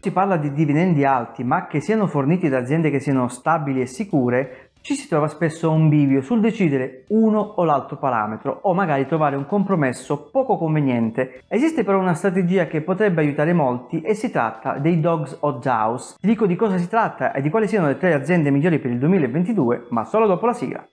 Si parla di dividendi alti, ma che siano forniti da aziende che siano stabili e sicure, ci si trova spesso a un bivio sul decidere uno o l'altro parametro o magari trovare un compromesso poco conveniente. Esiste però una strategia che potrebbe aiutare molti e si tratta dei Dogs o Jaws. Ti dico di cosa si tratta e di quali siano le tre aziende migliori per il 2022, ma solo dopo la sigla.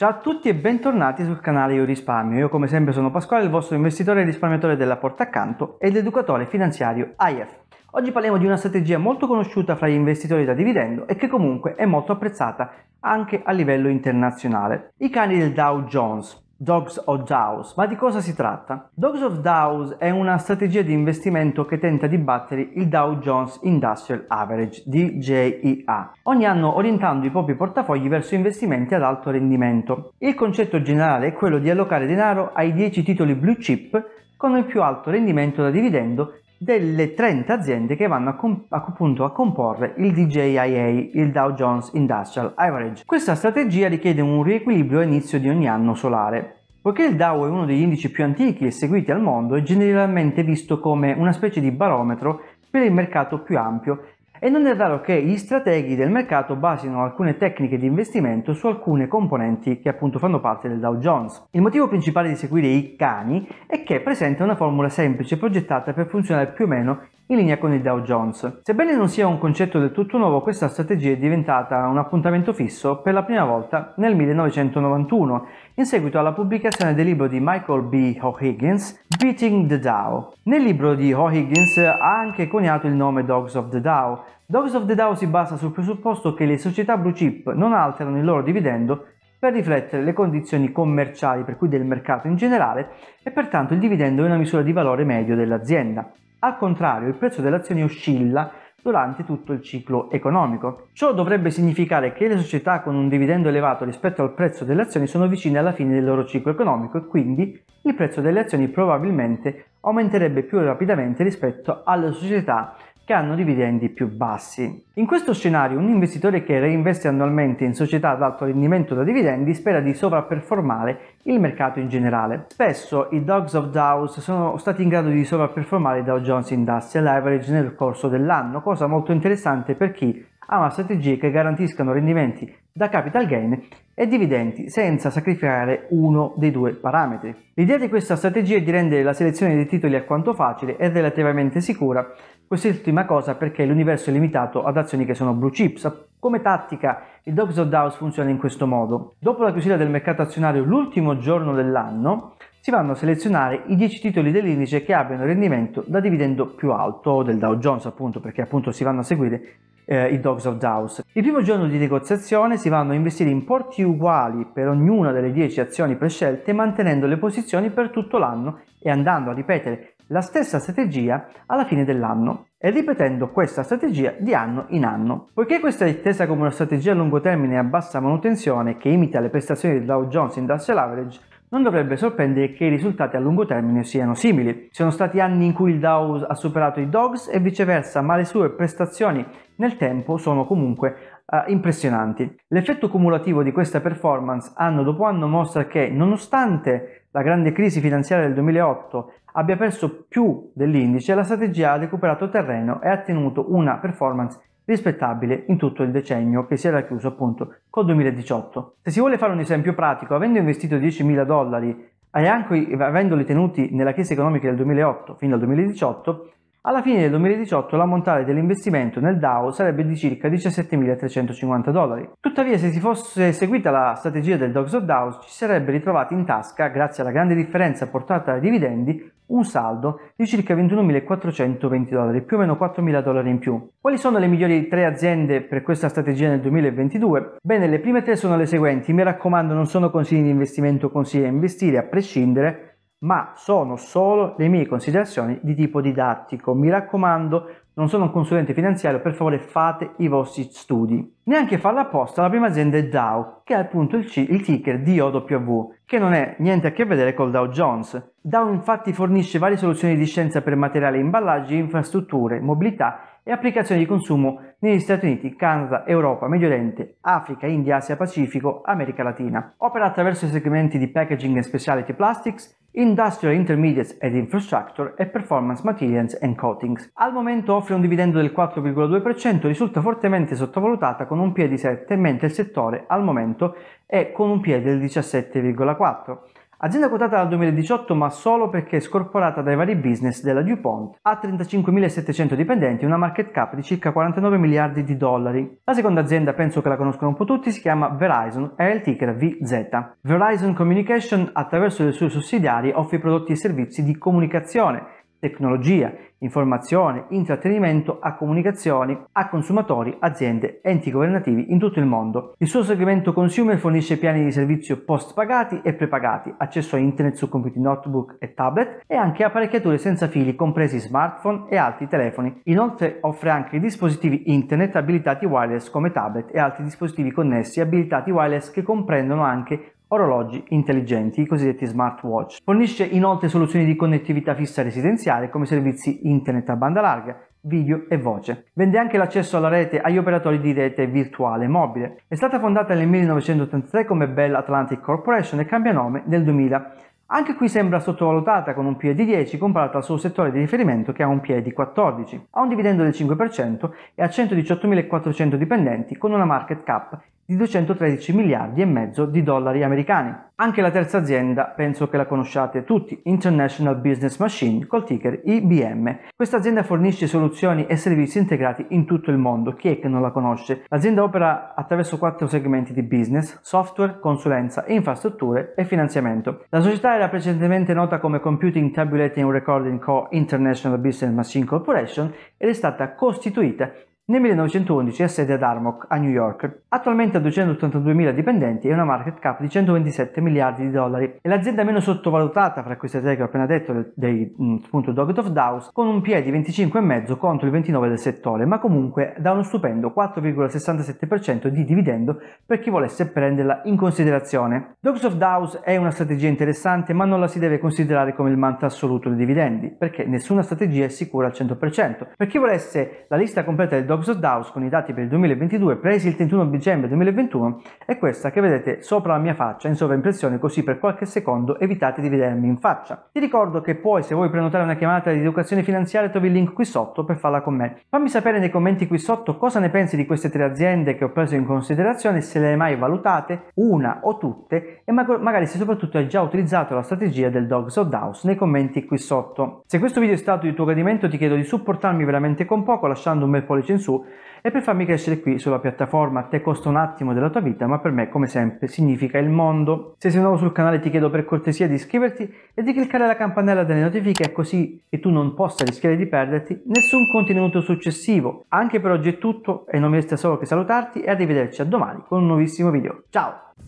Ciao a tutti e bentornati sul canale Io Risparmio. Io come sempre sono Pasquale, il vostro investitore e risparmiatore della porta accanto ed educatore finanziario IF. Oggi parliamo di una strategia molto conosciuta fra gli investitori da dividendo e che comunque è molto apprezzata anche a livello internazionale. I cani del Dow Jones. Dogs of Dows. Ma di cosa si tratta? Dogs of Dows è una strategia di investimento che tenta di battere il Dow Jones Industrial Average, DJIA, ogni anno orientando i propri portafogli verso investimenti ad alto rendimento. Il concetto generale è quello di allocare denaro ai 10 titoli blue chip con il più alto rendimento da dividendo delle 30 aziende che vanno a, comp- appunto a comporre il DJIA, il Dow Jones Industrial Average. Questa strategia richiede un riequilibrio all'inizio di ogni anno solare. Poiché il Dow è uno degli indici più antichi e seguiti al mondo, è generalmente visto come una specie di barometro per il mercato più ampio e non è raro che gli strateghi del mercato basino alcune tecniche di investimento su alcune componenti che appunto fanno parte del Dow Jones. Il motivo principale di seguire i cani è che presenta una formula semplice progettata per funzionare più o meno in linea con il Dow Jones. Sebbene non sia un concetto del tutto nuovo, questa strategia è diventata un appuntamento fisso per la prima volta nel 1991, in seguito alla pubblicazione del libro di Michael B. O'Higgins Beating the DAO. Nel libro di O'Higgins ha anche coniato il nome Dogs of the DAO. Dogs of the DAO si basa sul presupposto che le società blue chip non alterano il loro dividendo per riflettere le condizioni commerciali per cui del mercato in generale e pertanto il dividendo è una misura di valore medio dell'azienda. Al contrario, il prezzo dell'azione oscilla durante tutto il ciclo economico. Ciò dovrebbe significare che le società con un dividendo elevato rispetto al prezzo delle azioni sono vicine alla fine del loro ciclo economico e quindi il prezzo delle azioni probabilmente aumenterebbe più rapidamente rispetto alle società che hanno dividendi più bassi. In questo scenario un investitore che reinveste annualmente in società ad alto rendimento da dividendi spera di sovrapperformare il mercato in generale. Spesso i Dogs of Dows sono stati in grado di sovrapperformare Dow Jones Industrial Average nel corso dell'anno, cosa molto interessante per chi ama strategie che garantiscano rendimenti da capital gain e dividendi senza sacrificare uno dei due parametri. L'idea di questa strategia è di rendere la selezione dei titoli alquanto facile e relativamente sicura, quest'ultima cosa perché l'universo è limitato ad azioni che sono blue chips. Come tattica il Dogs of Dows funziona in questo modo. Dopo la chiusura del mercato azionario l'ultimo giorno dell'anno, si vanno a selezionare i 10 titoli dell'indice che abbiano rendimento da dividendo più alto del Dow Jones appunto perché appunto si vanno a seguire eh, i Dogs of Dows. Il primo giorno di negoziazione si vanno a investire importi uguali per ognuna delle 10 azioni prescelte mantenendo le posizioni per tutto l'anno e andando a ripetere la stessa strategia alla fine dell'anno e ripetendo questa strategia di anno in anno. Poiché questa è intesa come una strategia a lungo termine a bassa manutenzione che imita le prestazioni del Dow Jones Industrial Average, non dovrebbe sorprendere che i risultati a lungo termine siano simili. Sono stati anni in cui il DAO ha superato i Dogs e viceversa, ma le sue prestazioni nel tempo sono comunque Uh, impressionanti. L'effetto cumulativo di questa performance anno dopo anno mostra che nonostante la grande crisi finanziaria del 2008 abbia perso più dell'indice, la strategia ha recuperato terreno e ha tenuto una performance rispettabile in tutto il decennio che si era chiuso appunto col 2018. Se si vuole fare un esempio pratico, avendo investito 10.000 dollari e anche avendoli tenuti nella crisi economica del 2008 fino al 2018, alla fine del 2018 l'ammontare dell'investimento nel DAO sarebbe di circa 17.350 dollari. Tuttavia se si fosse seguita la strategia del Dogs of DAO ci sarebbe ritrovato in tasca, grazie alla grande differenza portata ai dividendi, un saldo di circa 21.420 dollari, più o meno 4.000 dollari in più. Quali sono le migliori tre aziende per questa strategia nel 2022? Bene, le prime tre sono le seguenti, mi raccomando non sono consigli di investimento, consigli a investire a prescindere, ma sono solo le mie considerazioni di tipo didattico. Mi raccomando, non sono un consulente finanziario, per favore fate i vostri studi. Neanche farla apposta la prima azienda è Dow, che ha appunto il, C, il ticker DOW, che non è niente a che vedere col Dow Jones. Dow infatti fornisce varie soluzioni di scienza per materiali, imballaggi, infrastrutture, mobilità e applicazioni di consumo negli Stati Uniti, Canada, Europa, Medio Oriente, Africa, India, Asia Pacifico, America Latina. Opera attraverso i segmenti di packaging e speciality plastics Industrial Intermediates and Infrastructure e Performance Materials and Coatings. Al momento offre un dividendo del 4,2%, risulta fortemente sottovalutata con un P di 7, mentre il settore al momento è con un P del 17,4%. Azienda quotata dal 2018 ma solo perché è scorporata dai vari business della DuPont, ha 35.700 dipendenti e una market cap di circa 49 miliardi di dollari. La seconda azienda, penso che la conoscono un po' tutti, si chiama Verizon e ha il ticker VZ. Verizon Communication attraverso le sue sussidiari offre prodotti e servizi di comunicazione tecnologia, informazione, intrattenimento a comunicazioni, a consumatori, aziende, enti governativi in tutto il mondo. Il suo segmento consumer fornisce piani di servizio post pagati e prepagati, accesso a internet su computer notebook e tablet e anche apparecchiature senza fili compresi smartphone e altri telefoni. Inoltre offre anche dispositivi internet abilitati wireless come tablet e altri dispositivi connessi abilitati wireless che comprendono anche orologi intelligenti, i cosiddetti smartwatch. Fornisce inoltre soluzioni di connettività fissa residenziale come servizi internet a banda larga, video e voce. Vende anche l'accesso alla rete agli operatori di rete virtuale mobile. È stata fondata nel 1983 come Bell Atlantic Corporation e cambia nome nel 2000 anche qui sembra sottovalutata con un PE di 10 comparata al suo settore di riferimento che ha un PE di 14, ha un dividendo del 5% e ha 118.400 dipendenti con una market cap di 213 miliardi e mezzo di dollari americani. Anche la terza azienda penso che la conosciate tutti, International Business Machine, col ticker IBM. Questa azienda fornisce soluzioni e servizi integrati in tutto il mondo, chi è che non la conosce? L'azienda opera attraverso quattro segmenti di business, software, consulenza, infrastrutture e finanziamento. La società era precedentemente nota come Computing Tabulating Recording Co. International Business Machine Corporation ed è stata costituita nel 1911 ha sede ad Armoc, a New York. Attualmente ha 282.000 dipendenti e una market cap di 127 miliardi di dollari. È l'azienda meno sottovalutata fra queste tre che ho appena detto dei mm, appunto, Dogged of Dows, con un PE di 25,5 contro il 29 del settore, ma comunque dà uno stupendo 4,67% di dividendo per chi volesse prenderla in considerazione. Dogs of Dows è una strategia interessante, ma non la si deve considerare come il mantra assoluto dei dividendi, perché nessuna strategia è sicura al 100%. Per chi volesse la lista completa del Dogs Microsoft House con i dati per il 2022 presi il 31 dicembre 2021 è questa che vedete sopra la mia faccia in sovraimpressione così per qualche secondo evitate di vedermi in faccia. Ti ricordo che poi se vuoi prenotare una chiamata di educazione finanziaria trovi il link qui sotto per farla con me. Fammi sapere nei commenti qui sotto cosa ne pensi di queste tre aziende che ho preso in considerazione, se le hai mai valutate, una o tutte e mag- magari se soprattutto hai già utilizzato la strategia del Dogs of Douse nei commenti qui sotto. Se questo video è stato di tuo gradimento ti chiedo di supportarmi veramente con poco lasciando un bel pollice in su su e per farmi crescere qui sulla piattaforma. A te costa un attimo della tua vita, ma per me, come sempre, significa il mondo. Se sei nuovo sul canale ti chiedo per cortesia di iscriverti e di cliccare la campanella delle notifiche così che tu non possa rischiare di perderti nessun contenuto successivo. Anche per oggi è tutto e non mi resta solo che salutarti e arrivederci a domani con un nuovissimo video. Ciao!